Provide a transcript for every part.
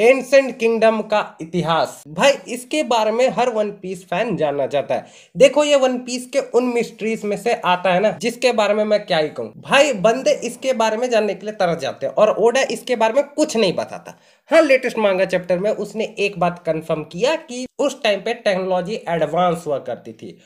ancient kingdom का इतिहास भाई इसके बारे में हर वन पीस फैन जानना चाहता है देखो ये वन पीस के उन मिस्ट्रीज में से आता है ना जिसके बारे में मैं क्या ही कहूँ भाई बंदे इसके बारे में जानने के लिए तरस जाते हैं और ओडा इसके बारे में कुछ नहीं बताता हाँ लेटेस्ट मांगा चैप्टर में उसने एक बात कंफर्म किया कि उस टाइम पे टेक्नोलॉजी एडवांस हुआ करती थी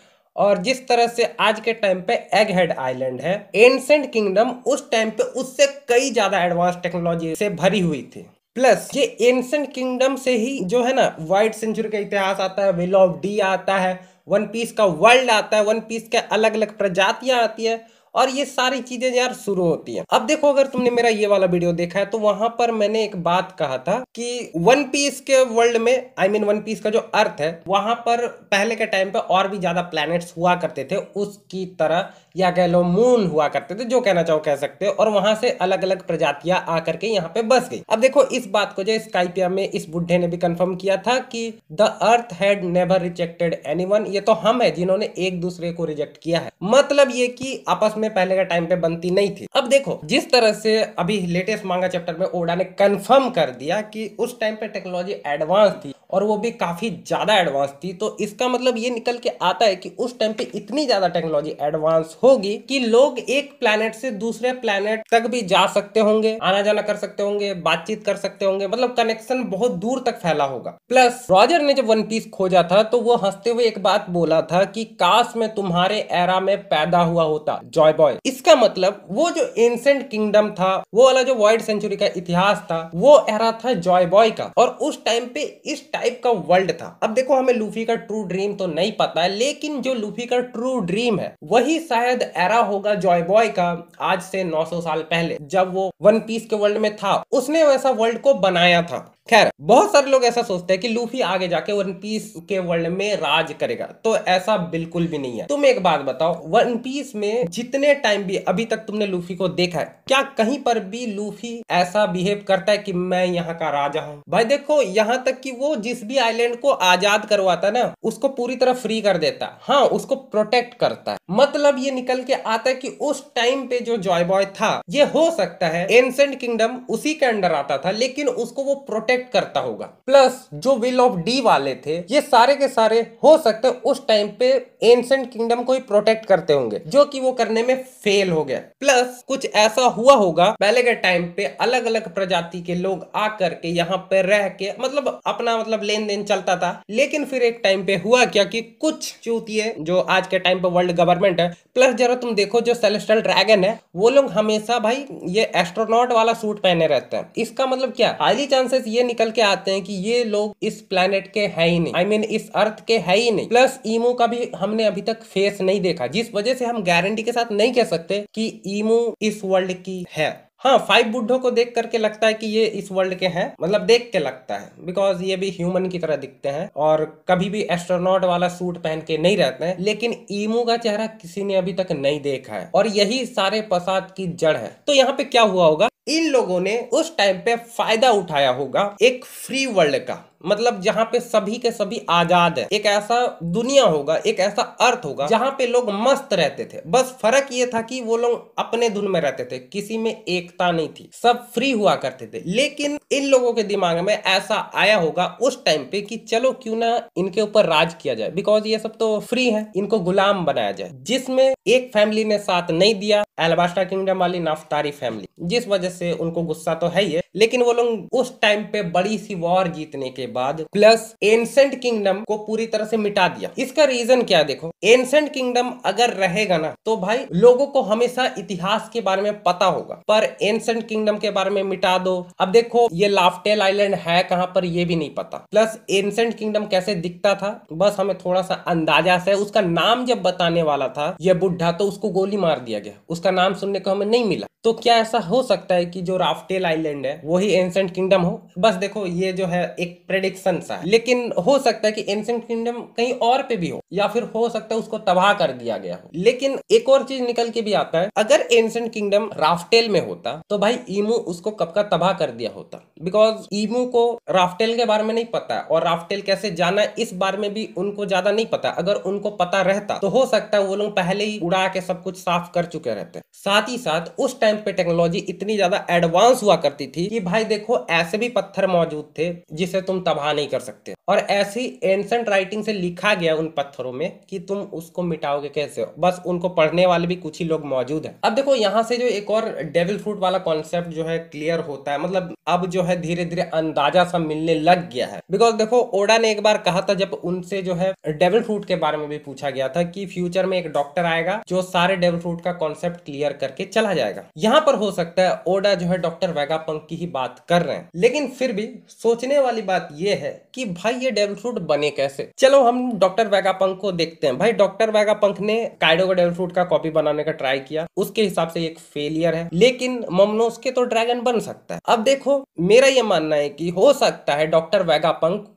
और जिस तरह से आज के टाइम पे एग हेड आईलैंड है एंसेंट किंगडम उस टाइम पे उससे कई ज़्यादा एडवांस टेक्नोलॉजी से भरी हुई थी प्लस ये एंशंट किंगडम से ही जो है ना वाइट सेंचुरी का इतिहास आता है विल ऑफ डी आता है वन पीस का वर्ल्ड आता है वन पीस के अलग अलग प्रजातियां आती है और ये सारी चीजें यार शुरू होती है अब देखो अगर तुमने मेरा ये वाला वीडियो देखा है तो वहां पर मैंने एक बात कहा था कि वन पीस के वर्ल्ड में आई मीन वन पीस का जो अर्थ है वहां पर पहले के टाइम पे और भी ज्यादा प्लैनेट्स हुआ करते थे उसकी तरह या कह लो मून हुआ करते थे जो कहना चाहो कह सकते हो और वहां से अलग अलग प्रजातियां आकर के यहाँ पे बस गई अब देखो इस बात को जो स्काइपिया में इस बुढ़े ने भी कंफर्म किया था कि the earth had never rejected anyone ये तो हम है जिन्होंने एक दूसरे को रिजेक्ट किया है मतलब ये कि आपस में में पहले के टाइम पे बनती नहीं थी अब देखो जिस तरह से अभी लेटेस्ट मांगा चैप्टर में ओडा ने कंफर्म कर दिया कि उस टाइम पे टेक्नोलॉजी एडवांस थी और वो भी काफ़ी ज़्यादा एडवांस थी तो इसका मतलब ये निकल के आता है कि उस टाइम पे इतनी ज़्यादा टेक्नोलॉजी एडवांस होगी कि लोग एक प्लानट से दूसरे प्लानट तक भी जा सकते होंगे आना जाना कर सकते होंगे बातचीत कर सकते होंगे मतलब कनेक्शन बहुत दूर तक फैला होगा प्लस रॉजर ने जब वन पीस खोजा था तो वो हंसते हुए एक बात बोला था कि काश में तुम्हारे एरा में पैदा हुआ होता जॉय बॉय इसका मतलब वो जो एंसेंट किंगडम था वो वाला जो वर्ल्ड सेंचुरी का इतिहास था वो एरा था जॉय बॉय का और उस टाइम पे इस टाइप का वर्ल्ड था अब देखो हमें लूफी का ट्रू ड्रीम तो नहीं पता है लेकिन जो लूफी का ट्रू ड्रीम है वही शायद एरा होगा जॉय बॉय का आज से 900 साल पहले जब वो वन पीस के वर्ल्ड में था उसने वैसा वर्ल्ड को बनाया था खैर बहुत सारे लोग ऐसा सोचते हैं कि लूफी आगे जाके वन पीस के वर्ल्ड में राज करेगा तो ऐसा बिल्कुल भी नहीं है तुम एक बात बताओ वन पीस में जितने टाइम भी अभी तक तुमने लूफी को देखा है क्या कहीं पर भी लूफी ऐसा बिहेव करता है कि मैं यहाँ का राजा हूँ भाई देखो यहाँ तक कि वो जिस भी आईलैंड को आजाद करवाता ना उसको पूरी तरह फ्री कर देता हाँ उसको प्रोटेक्ट करता है मतलब ये निकल के आता है कि उस टाइम पे जो जॉय बॉय था ये हो सकता है एंसेंट किंगडम उसी के अंडर आता था लेकिन उसको वो प्रोटेक्ट प्रोटेक्ट करता होगा प्लस जो विल ऑफ डी वाले थे ये सारे के सारे हो सकते उस टाइम पे एंसेंट किंगडम को ही प्रोटेक्ट करते होंगे जो कि वो करने में फेल हो गया प्लस कुछ ऐसा हुआ होगा पहले के टाइम पे अलग अलग प्रजाति के लोग आकर के यहाँ पे रह के मतलब अपना मतलब लेन देन चलता था लेकिन फिर एक टाइम पे हुआ क्या कि कुछ चूतिए जो आज के टाइम पे वर्ल्ड गवर्नमेंट है प्लस जरा तुम देखो जो सेलेस्टल ड्रैगन है वो लोग हमेशा भाई ये एस्ट्रोनॉट वाला सूट पहने रहते हैं इसका मतलब क्या हाईली चांसेस ये निकल के आते हैं कि ये लोग इस प्लेनेट के है ही नहीं आई I मीन mean, इस अर्थ के है ही नहीं प्लस ईमू का भी हमने अभी तक फेस नहीं देखा जिस वजह से हम गारंटी के साथ नहीं कह सकते कि ईमू इस वर्ल्ड की है हाँ फाइव बुड्ढों को देख करके लगता है कि ये इस वर्ल्ड के हैं मतलब देख के लगता है बिकॉज ये भी ह्यूमन की तरह दिखते हैं और कभी भी एस्ट्रोनॉट वाला सूट पहन के नहीं रहते हैं लेकिन ईमू का चेहरा किसी ने अभी तक नहीं देखा है और यही सारे पसाद की जड़ है तो यहाँ पे क्या हुआ होगा इन लोगों ने उस टाइम पे फायदा उठाया होगा एक फ्री वर्ल्ड का मतलब जहाँ पे सभी के सभी आजाद है एक ऐसा दुनिया होगा एक ऐसा अर्थ होगा जहाँ पे लोग मस्त रहते थे बस फर्क ये था कि वो लोग अपने धुन में रहते थे किसी में एकता नहीं थी सब फ्री हुआ करते थे लेकिन इन लोगों के दिमाग में ऐसा आया होगा उस टाइम पे कि चलो क्यों ना इनके ऊपर राज किया जाए बिकॉज ये सब तो फ्री है इनको गुलाम बनाया जाए जिसमें एक फैमिली ने साथ नहीं दिया एलबास्टा किंगडम वाली नाफ्तारी फैमिली जिस वजह से उनको गुस्सा तो है ही है लेकिन वो लोग उस टाइम पे बड़ी सी वॉर जीतने के बाद प्लस एंसेंट किंगडम को पूरी तरह से मिटा दिया इसका रीजन क्या देखो एंसेंट किंगडम अगर रहेगा ना तो भाई लोगों को हमेशा इतिहास के बारे में पता होगा पर एंसेंट किंगडम के बारे में मिटा दो अब देखो ये लाफ्टेल आइलैंड है कहां पर ये भी नहीं पता प्लस एंसेंट किंगडम कैसे दिखता था बस हमें थोड़ा सा अंदाजा से उसका नाम जब बताने वाला था ये बुढ़ा तो उसको गोली मार दिया गया उसका नाम सुनने को हमें नहीं मिला तो क्या ऐसा हो सकता है है कि जो राफ्टेल आइलैंड है वही एंसेंट किंगडम हो बस देखो ये जो है एक प्रेडिक्शन सा है लेकिन हो सकता है कि एंसेंट किंगडम कहीं और पे भी हो या फिर हो सकता है उसको तबाह कर दिया गया हो लेकिन एक और चीज निकल के भी आता है अगर एंसेंट किंगडम राफ्टेल में होता तो भाई ईमू उसको कब का तबाह कर दिया होता बिकॉज ईमू को राफ्टेल के बारे में नहीं पता और राफ्टेल कैसे जाना इस बारे में भी उनको ज्यादा नहीं पता अगर उनको पता रहता तो हो सकता है वो लोग पहले ही उड़ा के सब कुछ साफ कर चुके रहते साथ ही साथ उस टाइम पे टेक्नोलॉजी इतनी ज्यादा ज़्यादा एडवांस हुआ करती थी कि भाई देखो ऐसे भी पत्थर मौजूद थे जिसे तुम तबाह नहीं कर सकते और ऐसी एंसेंट राइटिंग से लिखा गया उन पत्थरों में कि तुम उसको मिटाओगे कैसे हो बस उनको पढ़ने वाले भी कुछ ही लोग मौजूद है अब देखो यहाँ से जो एक और डेविल फ्रूट वाला कॉन्सेप्ट जो है क्लियर होता है मतलब अब जो है धीरे धीरे अंदाजा सा मिलने लग गया है बिकॉज देखो ओडा ने एक बार कहा था जब उनसे जो है डेविल फ्रूट के बारे में भी पूछा गया था कि फ्यूचर में एक डॉक्टर आएगा जो सारे डेविल फ्रूट का कॉन्सेप्ट क्लियर करके चला जाएगा यहाँ पर हो सकता है ओडा नोएडा जो है डॉक्टर वैगा की ही बात कर रहे हैं लेकिन फिर भी सोचने वाली बात यह है कि भाई ये डेविल फ्रूट बने कैसे चलो हम डॉक्टर वैगा को देखते हैं भाई डॉक्टर वैगा ने काइडो का डेविल फ्रूट का कॉपी बनाने का ट्राई किया उसके हिसाब से एक फेलियर है लेकिन मोमनोस के तो ड्रैगन बन सकता है अब देखो मेरा ये मानना है कि हो सकता है डॉक्टर वैगा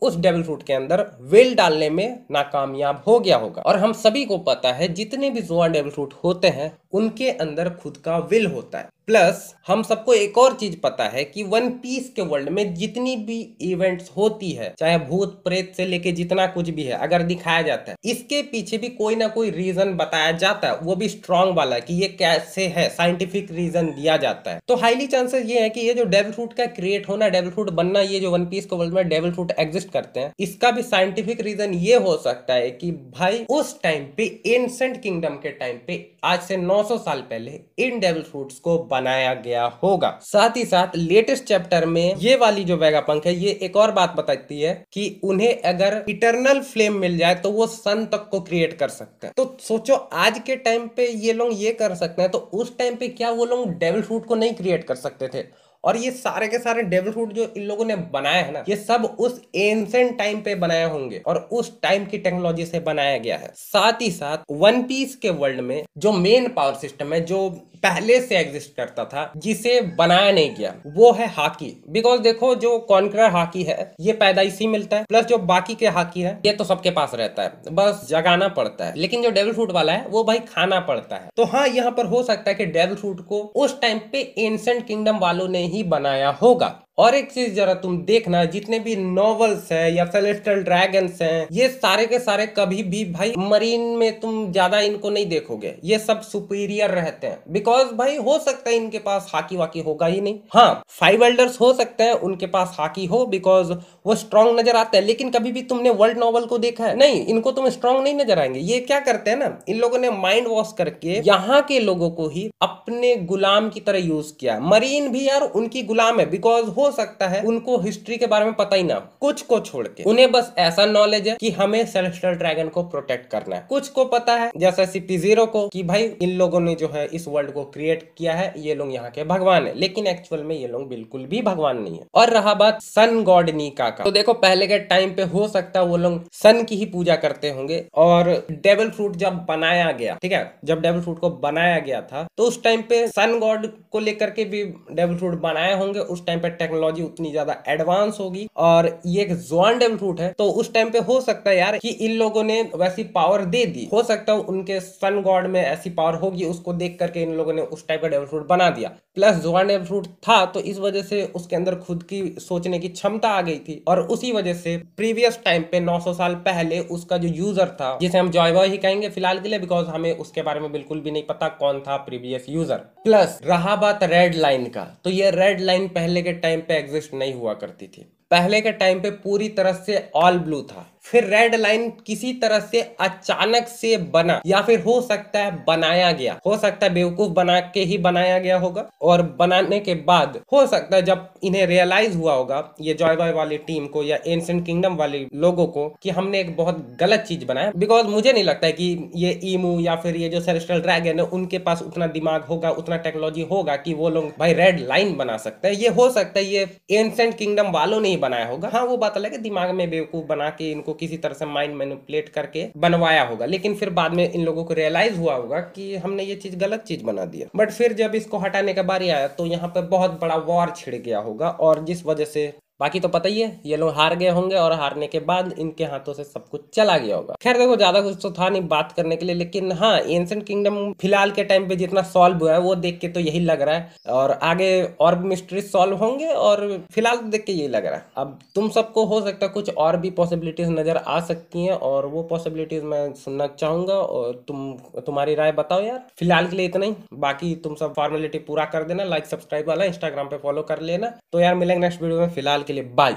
उस डेविल फ्रूट के अंदर वेल डालने में नाकामयाब हो गया होगा और हम सभी को पता है जितने भी जोआ डेविल फ्रूट होते हैं उनके अंदर खुद का विल होता है प्लस हम सबको एक और चीज पता है कि वन पीस के वर्ल्ड में जितनी भी इवेंट्स होती है चाहे भूत प्रेत से लेके जितना कुछ भी है अगर दिखाया जाता है इसके पीछे भी कोई ना कोई रीजन बताया जाता है वो भी स्ट्रॉन्ग वाला कि ये कैसे है साइंटिफिक रीजन दिया जाता है तो हाईली चांसेस ये है कि ये जो डेवल फ्रूट का क्रिएट होना डेवल फ्रूट बनना ये जो वन पीस के वर्ल्ड में डेवल फ्रूट एग्जिस्ट करते हैं इसका भी साइंटिफिक रीजन ये हो सकता है कि भाई उस टाइम पे एंसेंट किंगडम के टाइम पे आज से नौ साल पहले इन डेवल फ्रूट को बनाया गया होगा साथ ही साथ लेटेस्ट चैप्टर में ये वाली जो वेगा पंख है ये एक और बात बताती है कि उन्हें अगर इटरनल फ्लेम मिल जाए तो वो सन तक को क्रिएट कर सकते हैं तो सोचो आज के टाइम पे ये लोग ये कर सकते हैं तो उस टाइम पे क्या वो लोग डेवल फ्रूट को नहीं क्रिएट कर सकते थे और ये सारे के सारे डेवल फ्रूट जो इन लोगों ने बनाया है ना ये सब उस एंसेंट टाइम पे बनाए होंगे और उस टाइम की टेक्नोलॉजी से बनाया गया है साथ ही साथ वन पीस के वर्ल्ड में जो मेन पावर सिस्टम है जो पहले से एग्जिस्ट करता था जिसे बनाया नहीं गया वो है हाकी बिकॉज देखो जो कॉन्करर हाकी है ये पैदाइशी मिलता है प्लस जो बाकी के हाकी है ये तो सबके पास रहता है बस जगाना पड़ता है लेकिन जो डेवल फ्रूट वाला है वो भाई खाना पड़ता है तो हाँ यहाँ पर हो सकता है कि डेविल फ्रूट को उस टाइम पे एंसेंट किंगडम वालों ने ही बनाया होगा और एक चीज जरा तुम देखना जितने भी नॉवल्स हैं या सेलेस्टल ड्रैगन्स हैं ये सारे के सारे कभी भी भाई मरीन में तुम ज्यादा इनको नहीं देखोगे ये सब सुपीरियर रहते हैं बिकॉज भाई हो सकता है इनके पास हाकी वाकी होगा ही नहीं हाँ फाइव एल्डर्स हो सकते हैं उनके पास हाकी हो बिकॉज वो स्ट्रांग नजर आते हैं लेकिन कभी भी तुमने वर्ल्ड नॉवल को देखा है नहीं इनको तुम स्ट्रांग नहीं नजर आएंगे ये क्या करते हैं ना इन लोगों ने माइंड वॉश करके यहाँ के लोगों को ही अपने गुलाम की तरह यूज किया मरीन भी यार उनकी गुलाम है बिकॉज हो सकता है उनको हिस्ट्री के बारे में पता ही ना कुछ को छोड़ के उन्हें बस ऐसा नॉलेज है कि हमें सेलेस्टल ड्रैगन को प्रोटेक्ट करना है कुछ को पता है जैसे सिटी जीरो को कि भाई इन लोगों ने जो है इस वर्ल्ड को क्रिएट किया है ये लोग यहाँ के भगवान है लेकिन एक्चुअल में ये लोग बिल्कुल भी भगवान नहीं है और रहा बात सन गॉड निका का तो देखो पहले के टाइम पे हो सकता है वो लोग सन की ही पूजा करते होंगे और डेबल फ्रूट जब बनाया गया ठीक है जब डेबल फ्रूट को बनाया गया था तो उस टाइम पे सन गॉड को लेकर के भी डेबल फ्रूट बनाए होंगे उस टाइम पे टेक्नो टेक्नोलॉजी उतनी ज्यादा एडवांस होगी और ये एक जोनडेम फ्रूट है तो उस टाइम पे हो सकता है यार कि इन लोगों ने वैसी पावर दे दी हो सकता है उनके सन गॉड में ऐसी पावर होगी उसको देख करके इन लोगों ने उस टाइप का डेवल फ्रूट बना दिया प्लस जोनडेम फ्रूट था तो इस वजह से उसके अंदर खुद की सोचने की क्षमता आ गई थी और उसी वजह से प्रीवियस टाइम पे 900 साल पहले उसका जो यूजर था जिसे हम जॉय बॉय ही कहेंगे फिलहाल के लिए बिकॉज हमें उसके बारे में बिल्कुल भी नहीं पता कौन था प्रीवियस यूजर प्लस रहा बात रेड लाइन का तो ये रेड लाइन पहले के टाइम पे एग्जिस्ट नहीं हुआ करती थी पहले के टाइम पे पूरी तरह से ऑल ब्लू था फिर रेड लाइन किसी तरह से अचानक से बना या फिर हो सकता है बनाया गया हो सकता है बेवकूफ बना के ही बनाया गया होगा और बनाने के बाद हो सकता है जब इन्हें रियलाइज हुआ होगा ये जॉय बॉय वाली टीम को या एंसेंट किंगडम वाले लोगों को कि हमने एक बहुत गलत चीज बनाया बिकॉज मुझे नहीं लगता है कि ये ईमू या फिर ये जो सेरेस्ट्रल ड्रैगन है उनके पास उतना दिमाग होगा उतना टेक्नोलॉजी होगा कि वो लोग भाई रेड लाइन बना सकते हैं ये हो सकता है ये एंसेंट किंगडम वालों ने ही बनाया होगा हाँ वो बात अलग है दिमाग में बेवकूफ बना के इनको किसी तरह से माइंड मैनिपुलेट करके बनवाया होगा लेकिन फिर बाद में इन लोगों को रियलाइज हुआ होगा कि हमने ये चीज गलत चीज बना दिया बट फिर जब इसको हटाने का बारी आया तो यहाँ पर बहुत बड़ा वॉर छिड़ गया होगा और जिस वजह से बाकी तो पता ही है ये लोग हार गए होंगे और हारने के बाद इनके हाथों से सब कुछ चला गया होगा खैर देखो ज्यादा कुछ तो था नहीं बात करने के लिए लेकिन हाँ एंशंट किंगडम फिलहाल के टाइम पे जितना सॉल्व हुआ है वो देख के तो यही लग रहा है और आगे और भी मिस्ट्री सॉल्व होंगे और फिलहाल देख के यही लग रहा है अब तुम सबको हो सकता है कुछ और भी पॉसिबिलिटीज नजर आ सकती है और वो पॉसिबिलिटीज मैं सुनना चाहूंगा और तुम तुम्हारी राय बताओ यार फिलहाल के लिए इतना ही बाकी तुम सब फॉर्मेलिटी पूरा कर देना लाइक सब्सक्राइब वाला इंस्टाग्राम पे फॉलो कर लेना तो यार मिलेंगे नेक्स्ट वीडियो में फिलहाल que ele vai